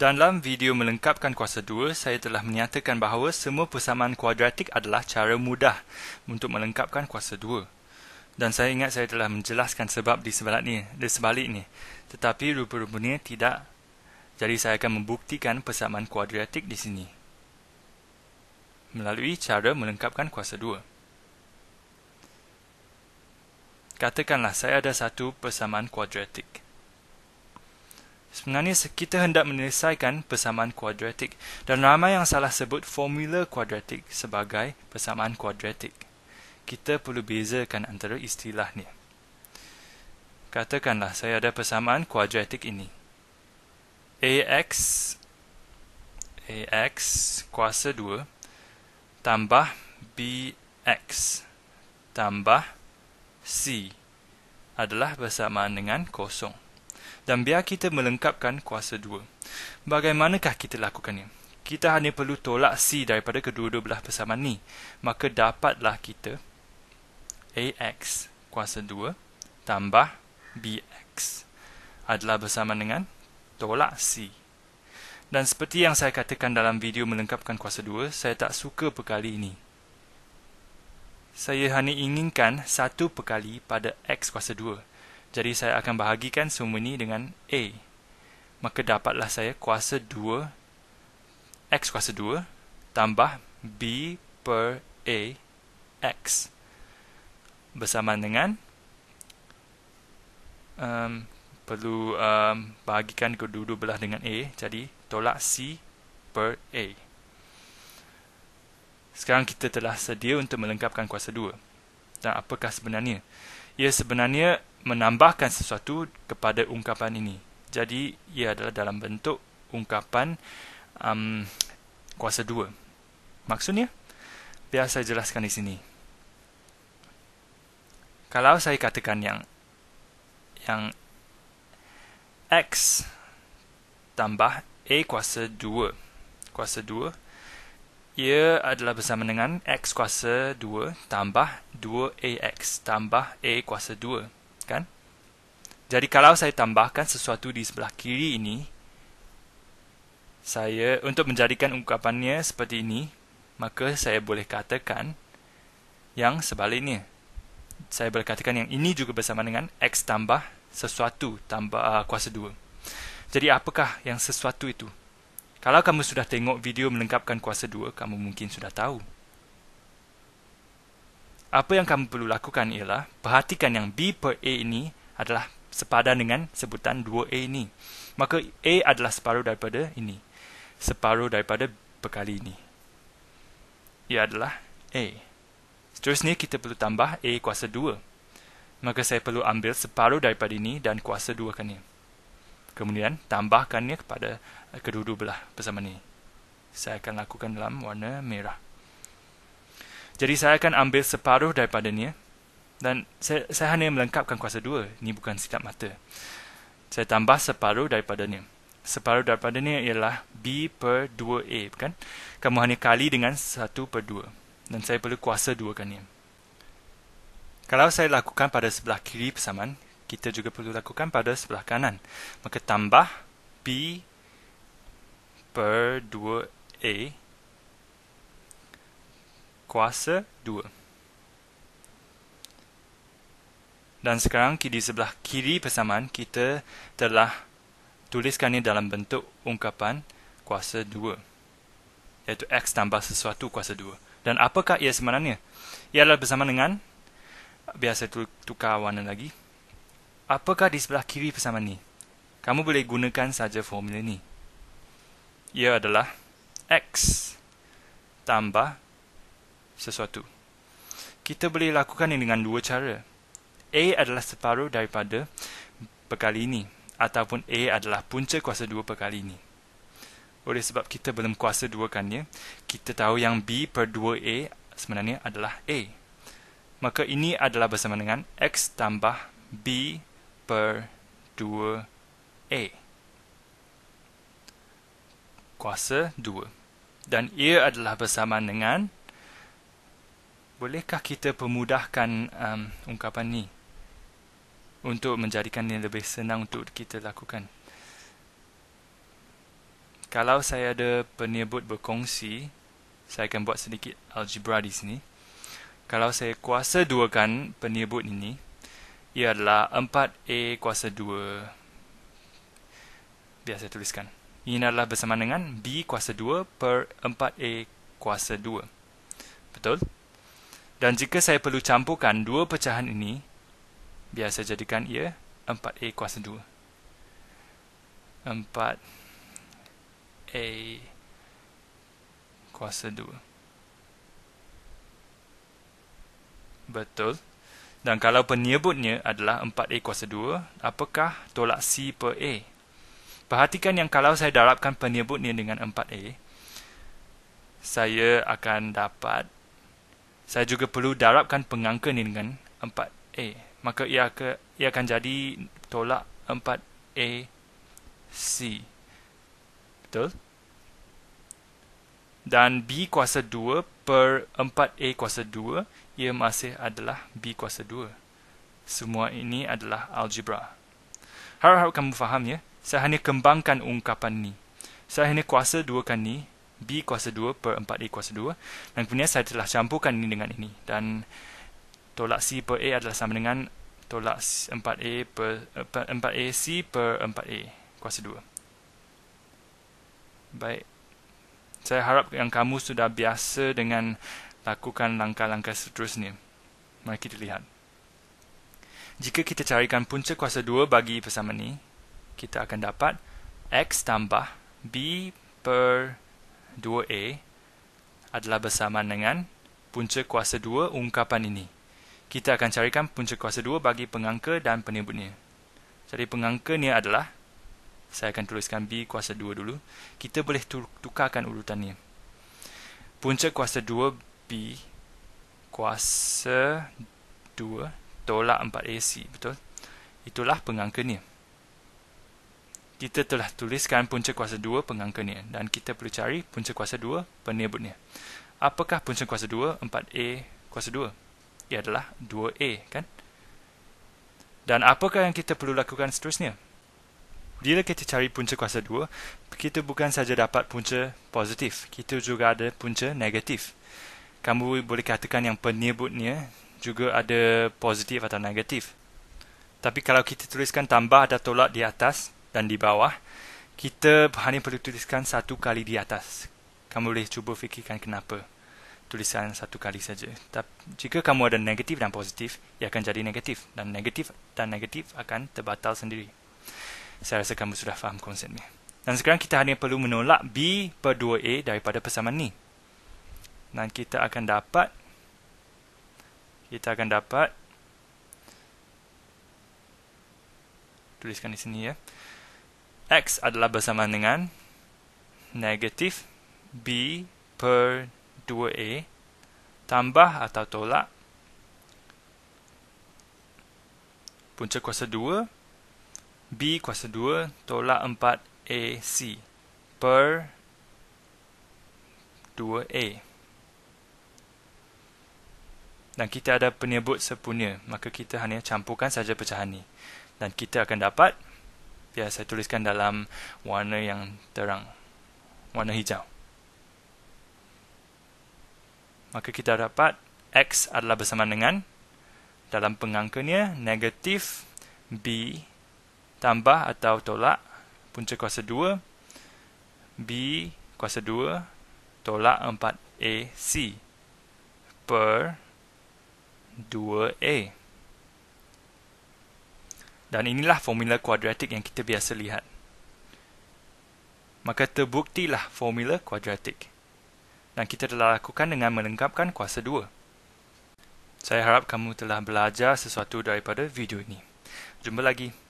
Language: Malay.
Dalam video melengkapkan kuasa 2, saya telah menyatakan bahawa semua persamaan kuadratik adalah cara mudah untuk melengkapkan kuasa 2. Dan saya ingat saya telah menjelaskan sebab di sebalik ni, Di sebalik sebaliknya. Tetapi rupa-rupanya tidak. Jadi saya akan membuktikan persamaan kuadratik di sini. Melalui cara melengkapkan kuasa 2. Katakanlah saya ada satu persamaan kuadratik. Sebenarnya kita hendak menyelesaikan persamaan kuadratik dan ramai yang salah sebut formula kuadratik sebagai persamaan kuadratik. Kita perlu bezakan antara istilahnya. Katakanlah saya ada persamaan kuadratik ini. AX AX kuasa 2 tambah BX tambah C adalah bersamaan dengan kosong dan biar kita melengkapkan kuasa dua. Bagaimanakah kita lakukannya? Kita hanya perlu tolak C daripada kedua-dua belah persamaan ni. Maka dapatlah kita AX kuasa 2 tambah BX adalah bersama dengan tolak C. Dan seperti yang saya katakan dalam video melengkapkan kuasa 2, saya tak suka perkali ini. Saya hanya inginkan satu perkali pada X kuasa 2 jadi saya akan bahagikan semua ini dengan A. Maka dapatlah saya kuasa 2, X kuasa 2, tambah B per A, X. Bersamaan dengan, um, perlu um, bahagikan kedua-dua belah dengan A, jadi tolak C per A. Sekarang kita telah sedia untuk melengkapkan kuasa 2. Dan apakah sebenarnya? Ya sebenarnya menambahkan sesuatu kepada ungkapan ini. Jadi ia adalah dalam bentuk ungkapan um, kuasa dua. Maksudnya, biar saya jelaskan di sini. Kalau saya katakan yang yang x tambah a kuasa dua, kuasa dua, ia adalah bersama dengan x kuasa dua tambah dua ax tambah a kuasa dua kan? Jadi kalau saya tambahkan sesuatu di sebelah kiri ini, saya untuk menjadikan ungkapannya seperti ini, maka saya boleh katakan yang sebaliknya. Saya boleh katakan yang ini juga bersama dengan x tambah sesuatu tambah uh, kuasa 2. Jadi apakah yang sesuatu itu? Kalau kamu sudah tengok video melengkapkan kuasa 2, kamu mungkin sudah tahu apa yang kamu perlu lakukan ialah perhatikan yang B per A ini adalah sepadan dengan sebutan 2A ini. Maka A adalah separuh daripada ini. Separuh daripada perkali ini. Ia adalah A. Seterusnya kita perlu tambah A kuasa 2. Maka saya perlu ambil separuh daripada ini dan kuasa 2 kan ini. Kemudian tambahkannya kepada kedua-dua belah bersama ini. Saya akan lakukan dalam warna merah. Jadi saya akan ambil separuh daripadanya dan saya, saya hanya melengkapkan kuasa dua. Ini bukan silap mata. Saya tambah separuh daripadanya. Separuh daripadanya ialah B per 2A. Bukan? Kamu hanya kali dengan 1 per 2. Dan saya perlu kuasa dua kan ini. Ya? Kalau saya lakukan pada sebelah kiri persamaan, kita juga perlu lakukan pada sebelah kanan. Maka tambah B per 2A kuasa 2. Dan sekarang di sebelah kiri persamaan kita telah tuliskan ini dalam bentuk ungkapan kuasa 2. Iaitu x tambah sesuatu kuasa 2. Dan apakah ia sebenarnya? Ia adalah bersama dengan, biasa tukar warna lagi. Apakah di sebelah kiri persamaan ini? Kamu boleh gunakan saja formula ini. Ia adalah x tambah sesuatu. Kita boleh lakukan ini dengan dua cara. A adalah separuh daripada perkali ini ataupun A adalah punca kuasa dua perkali ini. Oleh sebab kita belum kuasa dua duakannya, kita tahu yang B per dua a sebenarnya adalah A. Maka ini adalah bersama dengan X tambah B per dua a Kuasa dua Dan ia adalah bersama dengan bolehkah kita pemudahkan um, ungkapan ni untuk menjadikan ini lebih senang untuk kita lakukan? Kalau saya ada penyebut berkongsi, saya akan buat sedikit algebra di sini. Kalau saya kuasa dua kan penyebut ini, ia adalah 4A kuasa 2. Biasa tuliskan. Ini adalah bersama dengan B kuasa 2 per 4A kuasa 2. Betul? Betul? Dan jika saya perlu campurkan dua pecahan ini, biasa jadikan ia 4A kuasa 2. 4A kuasa 2. Betul. Dan kalau penyebutnya adalah 4A kuasa 2, apakah tolak C per A? Perhatikan yang kalau saya darabkan penyebutnya dengan 4A, saya akan dapat saya juga perlu darabkan pengangka ni dengan 4A. Maka ia, ke, ia akan jadi tolak 4AC. Betul? Dan B kuasa 2 per 4A kuasa 2, ia masih adalah B kuasa 2. Semua ini adalah algebra. Harap-harap kamu faham ya. Saya hanya kembangkan ungkapan ni. Saya hanya kuasa kan ni B kuasa 2 per 4A kuasa 2 dan kemudian saya telah campurkan ini dengan ini dan tolak C per A adalah sama dengan tolak 4A per 4A eh, C per 4A kuasa 2 baik saya harap yang kamu sudah biasa dengan lakukan langkah-langkah seterusnya mari kita lihat jika kita carikan punca kuasa 2 bagi persamaan ini kita akan dapat X tambah B per 2A adalah bersamaan dengan punca kuasa 2 ungkapan ini. Kita akan carikan punca kuasa 2 bagi pengangka dan penyebutnya. Jadi pengangkanya adalah, saya akan tuliskan B kuasa 2 dulu. Kita boleh tukarkan urutannya. Punca kuasa 2 B kuasa 2 tolak 4AC, betul? Itulah pengangkanya kita telah tuliskan punca kuasa 2 pengangkanya dan kita perlu cari punca kuasa 2 penyebutnya. Apakah punca kuasa 2 4A kuasa 2? Ia adalah 2A, kan? Dan apakah yang kita perlu lakukan seterusnya? Bila kita cari punca kuasa 2, kita bukan saja dapat punca positif, kita juga ada punca negatif. Kamu boleh katakan yang penyebutnya juga ada positif atau negatif. Tapi kalau kita tuliskan tambah atau tolak di atas, dan di bawah. Kita hanya perlu tuliskan satu kali di atas. Kamu boleh cuba fikirkan kenapa tulisan satu kali saja. Tapi jika kamu ada negatif dan positif, ia akan jadi negatif dan negatif dan negatif akan terbatal sendiri. Saya rasa kamu sudah faham konsepnya. Dan sekarang kita hanya perlu menolak B per 2A daripada persamaan ni. Dan kita akan dapat kita akan dapat tuliskan di sini ya. X adalah bersama dengan negatif B per 2A tambah atau tolak punca kuasa 2 B kuasa 2 tolak 4AC per 2A. Dan kita ada penyebut sepunya. Maka kita hanya campurkan saja pecahan ini. Dan kita akan dapat 0.5 ya saya tuliskan dalam warna yang terang warna hijau maka kita dapat x adalah bersama dengan dalam pengangkanya negatif b tambah atau tolak punca kuasa 2 b kuasa 2 tolak 4ac per 2a dan inilah formula kuadratik yang kita biasa lihat. Maka terbuktilah formula kuadratik. Dan kita telah lakukan dengan melengkapkan kuasa 2. Saya harap kamu telah belajar sesuatu daripada video ini. Jumpa lagi.